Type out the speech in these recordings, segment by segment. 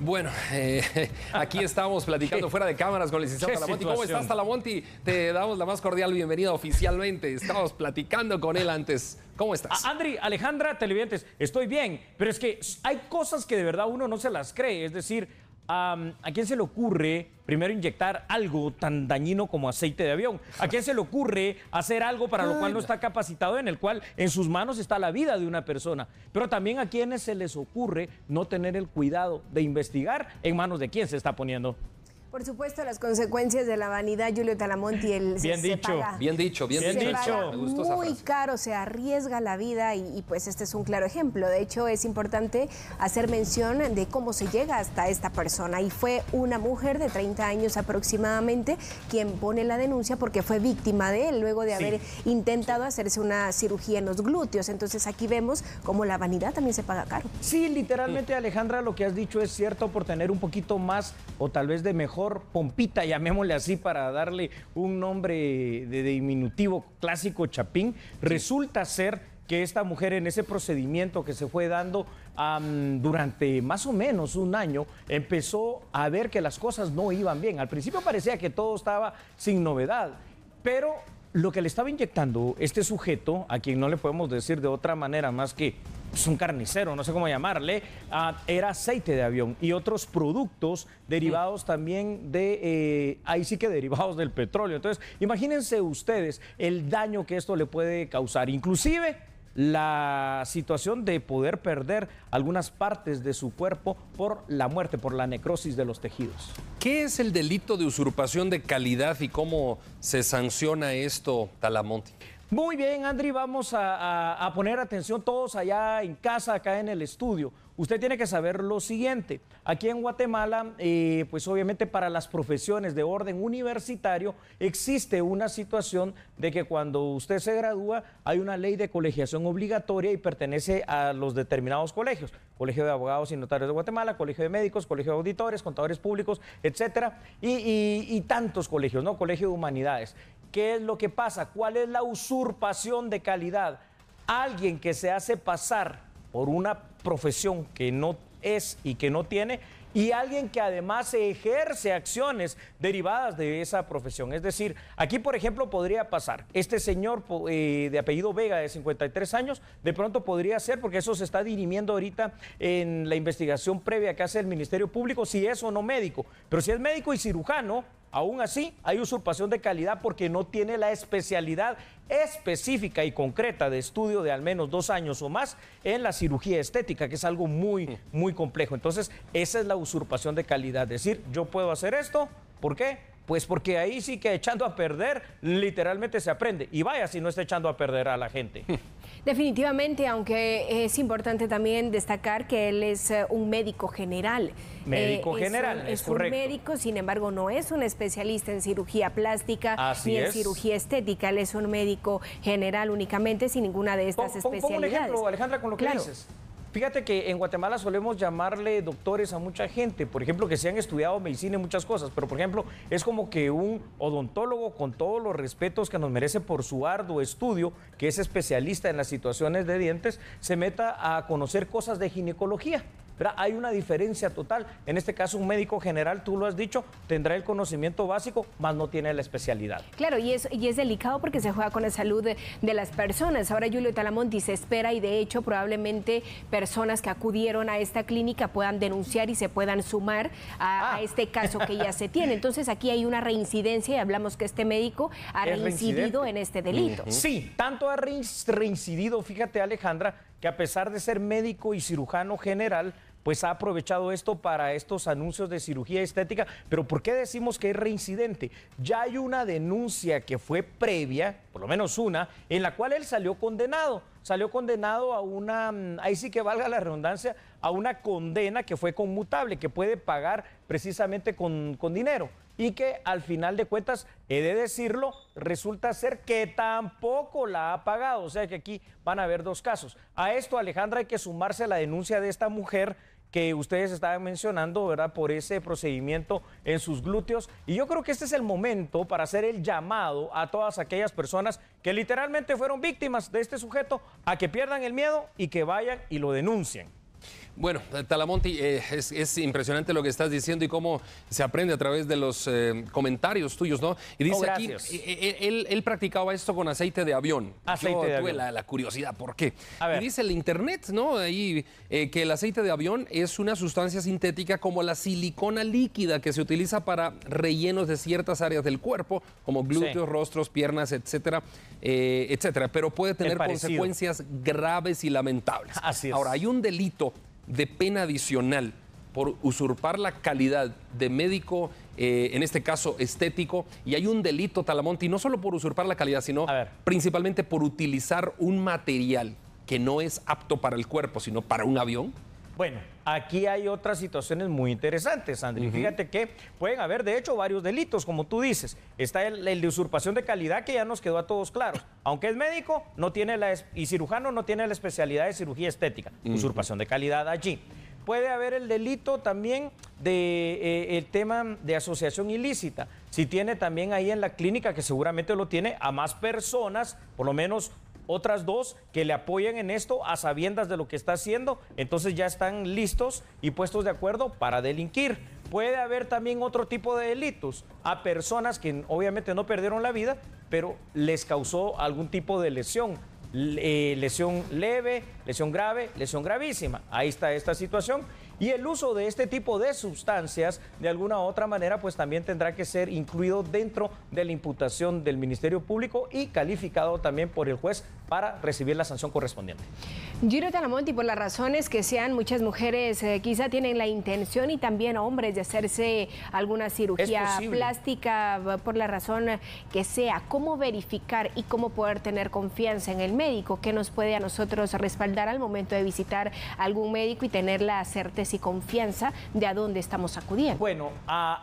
Bueno, eh, aquí estamos platicando fuera de cámaras con el licenciado ¿Cómo estás, Talamonti? Te damos la más cordial bienvenida oficialmente. Estamos platicando con él antes. ¿Cómo estás? Andri, Alejandra, televidentes, estoy bien, pero es que hay cosas que de verdad uno no se las cree. Es decir, ¿A quién se le ocurre primero inyectar algo tan dañino como aceite de avión? ¿A quién se le ocurre hacer algo para lo cual no está capacitado, en el cual en sus manos está la vida de una persona? Pero también a quienes se les ocurre no tener el cuidado de investigar en manos de quién se está poniendo. Por supuesto, las consecuencias de la vanidad, Julio Talamonti, el bien, se dicho, bien dicho, bien dicho, bien dicho. muy caro, se arriesga la vida y, pues este es un claro ejemplo. De hecho, es importante hacer mención de cómo se llega hasta esta persona. Y fue una mujer de 30 años aproximadamente quien pone la denuncia porque fue víctima de él luego de haber intentado hacerse una cirugía en los glúteos. Entonces aquí vemos cómo la vanidad también se paga caro. Sí, literalmente, Alejandra, lo que has dicho es cierto por tener un poquito más o tal vez de mejor pompita, llamémosle así, para darle un nombre de diminutivo clásico Chapín, resulta ser que esta mujer en ese procedimiento que se fue dando durante más o menos un año empezó a ver que las cosas no iban bien. Al principio parecía que todo estaba sin novedad, pero lo que le estaba inyectando este sujeto, a quien no le podemos decir de otra manera más que es un carnicero, no sé cómo llamarle, ah, era aceite de avión y otros productos derivados también de, eh, ahí sí que derivados del petróleo. Entonces, imagínense ustedes el daño que esto le puede causar, inclusive la situación de poder perder algunas partes de su cuerpo por la muerte, por la necrosis de los tejidos. ¿Qué es el delito de usurpación de calidad y cómo se sanciona esto, Talamonti? Muy bien, Andri, vamos a, poner atención todos allá en casa, acá en el estudio. Usted tiene que saber lo siguiente. Aquí en Guatemala, eh, pues obviamente para las profesiones de orden universitario existe una situación de que cuando usted se gradúa hay una ley de colegiación obligatoria y pertenece a los determinados colegios. Colegio de Abogados y Notarios de Guatemala, Colegio de Médicos, Colegio de Auditores, Contadores Públicos, etcétera, y, y tantos colegios, ¿no? Colegio de Humanidades. ¿Qué es lo que pasa? ¿Cuál es la usurpación de calidad? Alguien que se hace pasar por una profesión que no es y que no tiene y alguien que además ejerce acciones derivadas de esa profesión. Es decir, aquí por ejemplo podría pasar, este señor eh, de apellido Vega de 53 años, de pronto podría ser, porque eso se está dirimiendo ahorita en la investigación previa que hace el Ministerio Público, si es o no médico, pero si es médico y cirujano, Aún así, hay usurpación de calidad porque no tiene la especialidad específica y concreta de estudio de al menos dos años o más en la cirugía estética, que es algo muy, muy complejo. Entonces, esa es la usurpación de calidad. Es decir, yo puedo hacer esto, ¿por qué? Pues porque ahí sí que echando a perder literalmente se aprende. Y vaya si no está echando a perder a la gente. Definitivamente, aunque es importante también destacar que él es eh, un médico general. Eh, médico general, es, un, es, un médico, sin embargo, no es un especialista en cirugía plástica ni en cirugía estética. Él es un médico general únicamente, sin ninguna de estas especialidades. Pon un ejemplo, Alejandra, con lo que dices. Fíjate que en Guatemala solemos llamarle doctores a mucha gente, por ejemplo, que se han estudiado medicina y muchas cosas, pero por ejemplo, es como que un odontólogo, con todos los respetos que nos merece por su arduo estudio, que es especialista en las situaciones de dientes, se meta a conocer cosas de ginecología. Pero hay una diferencia total. En este caso, un médico general, tú lo has dicho, tendrá el conocimiento básico, más no tiene la especialidad. Claro, y es, y es delicado porque se juega con la salud de, las personas. Ahora Julio Talamonti se espera y de hecho probablemente personas que acudieron a esta clínica puedan denunciar y se puedan sumar a, ah. este caso que ya se tiene. Entonces aquí hay una reincidencia y hablamos que este médico ha reincidido en este delito. Sí, tanto ha reincidido, fíjate Alejandra, que a pesar de ser médico y cirujano general, pues ha aprovechado esto para estos anuncios de cirugía estética. Pero ¿por qué decimos que es reincidente? Ya hay una denuncia que fue previa, por lo menos una, en la cual él salió condenado. Salió condenado a una, mm, ahí sí que valga la redundancia, a una condena que fue conmutable, que puede pagar precisamente con, con dinero y que al final de cuentas, he de decirlo, resulta ser que tampoco la ha pagado. O sea que aquí van a haber dos casos. A esto, Alejandra, hay que sumarse a la denuncia de esta mujer que ustedes estaban mencionando, ¿verdad? Por ese procedimiento en sus glúteos. Y yo creo que este es el momento para hacer el llamado a todas aquellas personas que literalmente fueron víctimas de este sujeto a que pierdan el miedo y que vayan y lo denuncien. Bueno, Talamonti, eh, es, impresionante lo que estás diciendo y cómo se aprende a través de los eh, comentarios tuyos, ¿no? Y dice oh, aquí, eh, él, practicaba esto con aceite de avión. Aceite de La, curiosidad, ¿por qué? Y dice el internet, ¿no? Ahí que el aceite de avión es una sustancia sintética como la silicona líquida que se utiliza para rellenos de ciertas áreas del cuerpo, como glúteos, rostros, piernas, etcétera, etcétera. Pero puede tener consecuencias graves y lamentables. Así es. Ahora, hay un delito de pena adicional por usurpar la calidad de médico, eh, en este caso estético, y hay un delito, Talamonti, no solo por usurpar la calidad, sino principalmente por utilizar un material que no es apto para el cuerpo, sino para un avión, bueno, aquí hay otras situaciones muy interesantes, Andrés. Fíjate que pueden haber, de hecho, varios delitos, como tú dices. Está el, de usurpación de calidad, que ya nos quedó a todos claros. Aunque es médico no tiene la, y cirujano, no tiene la especialidad de cirugía estética. Usurpación de calidad allí puede haber el delito también de eh, tema de asociación ilícita. Si tiene también ahí en la clínica, que seguramente lo tiene, a más personas, por lo menos otras dos que le apoyen en esto a sabiendas de lo que está haciendo, entonces ya están listos y puestos de acuerdo para delinquir. Puede haber también otro tipo de delitos a personas que obviamente no perdieron la vida, pero les causó algún tipo de lesión. Eh, lesión leve, lesión grave, lesión gravísima. Ahí está esta situación. Y el uso de este tipo de sustancias, de alguna u otra manera, pues también tendrá que ser incluido dentro de la imputación del Ministerio Público y calificado también por el juez para recibir la sanción correspondiente. Giro Talamonti, por las razones que sean, muchas mujeres eh, quizá tienen la intención y también hombres de hacerse alguna cirugía plástica por la razón que sea. ¿Cómo verificar y cómo poder tener confianza en el médico? que nos puede a nosotros respaldar al momento de visitar algún médico y tener la certeza y confianza de a dónde estamos acudiendo? Bueno,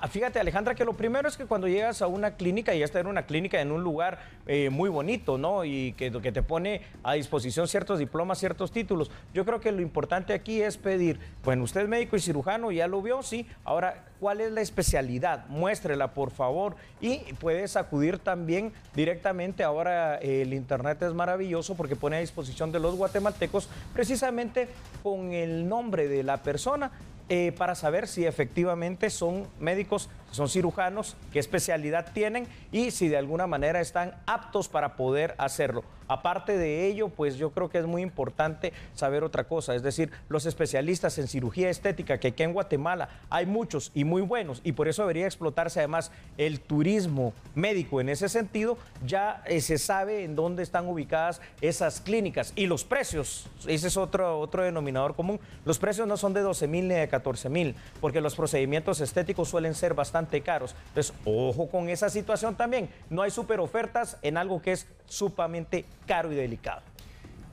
fíjate Alejandra que lo primero es que cuando llegas a una clínica, y ya está en una clínica en un lugar eh, muy bonito, ¿no? Y que, que te pone a disposición ciertos diplomas, ciertos títulos. Yo creo que lo importante aquí es pedir, bueno, usted es médico y cirujano, ya lo vio, sí, ahora, ¿cuál es la especialidad? Muéstrela, por favor, y puedes acudir también directamente, ahora el Internet es maravilloso porque pone a disposición de los guatemaltecos precisamente con el nombre de la persona eh, para saber si efectivamente son médicos, son cirujanos, qué especialidad tienen y si de alguna manera están aptos para poder hacerlo. Aparte de ello, pues yo creo que es muy importante saber otra cosa, es decir, los especialistas en cirugía estética que aquí en Guatemala hay muchos y muy buenos y por eso debería explotarse además el turismo médico en ese sentido, ya eh, se sabe en dónde están ubicadas esas clínicas y los precios, ese es otro, otro denominador común, los precios no son de 12 mil ni de 14 mil, porque los procedimientos estéticos suelen ser bastante caros. Entonces, ojo con esa situación también, no hay superofertas en algo que es sumamente caro y delicado.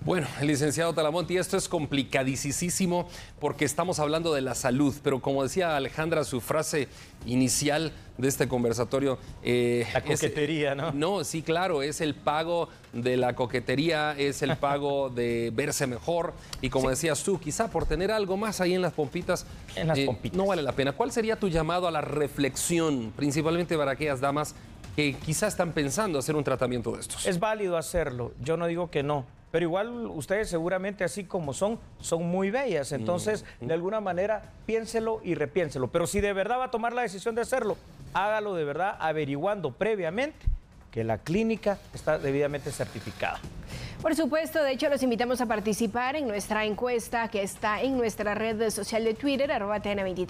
Bueno, licenciado Talamonti, esto es complicadísimo porque estamos hablando de la salud, pero como decía Alejandra, su frase inicial de este conversatorio... Eh, la coquetería, ¿no? No, sí, claro, es el pago de la coquetería, es el pago de verse mejor y como decías tú, quizá por tener algo más ahí en las pompitas, en las eh, pompitas. no vale la pena. ¿Cuál sería tu llamado a la reflexión, principalmente para aquellas damas que quizás están pensando hacer un tratamiento de estos. Es válido hacerlo, yo no digo que no, pero igual ustedes seguramente así como son, son muy bellas. Entonces, de alguna manera, piénselo y repiénselo. Pero si de verdad va a tomar la decisión de hacerlo, hágalo de verdad averiguando previamente que la clínica está debidamente certificada. Por supuesto, de hecho los invitamos a participar en nuestra encuesta que está en nuestra red social de Twitter, arroba TN23.